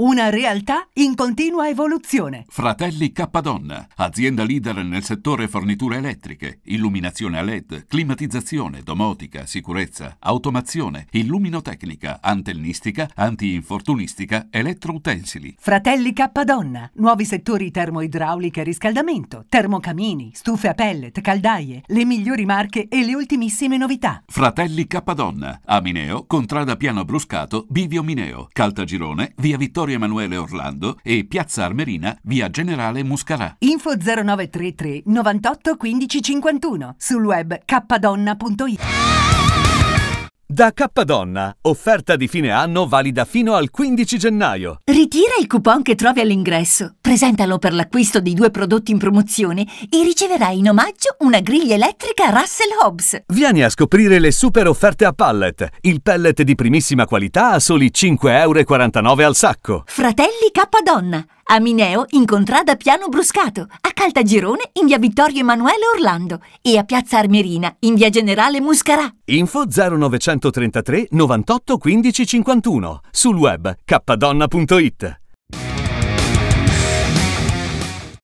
Una realtà in continua evoluzione. Fratelli Cappadonna, azienda leader nel settore forniture elettriche, illuminazione a LED, climatizzazione, domotica, sicurezza, automazione, illuminotecnica, antennistica, antinfortunistica, elettroutensili. Fratelli Cappadonna, nuovi settori termoidraulica e riscaldamento, termocamini, stufe a pellet, caldaie, le migliori marche e le ultimissime novità. Fratelli Cappadonna, donna a Mineo, Contrada Piano Bruscato, Bivio Mineo, Caltagirone, Via Vittorio Vittorio Emanuele Orlando e Piazza Armerina, via Generale Muscarà. Info 0933 98 15 51 sul web kdonna.it. Da Cappadonna, offerta di fine anno valida fino al 15 gennaio. Ritira il coupon che trovi all'ingresso presentalo per l'acquisto dei due prodotti in promozione e riceverai in omaggio una griglia elettrica Russell Hobbs. Vieni a scoprire le super offerte a pallet, il pellet di primissima qualità a soli 5,49 euro al sacco. Fratelli Cappadonna. a Mineo in contrada Piano Bruscato, a Caltagirone in via Vittorio Emanuele Orlando e a Piazza Armerina in via Generale Muscarà. Info 0933 98 15 51 sul web cappadonna.it.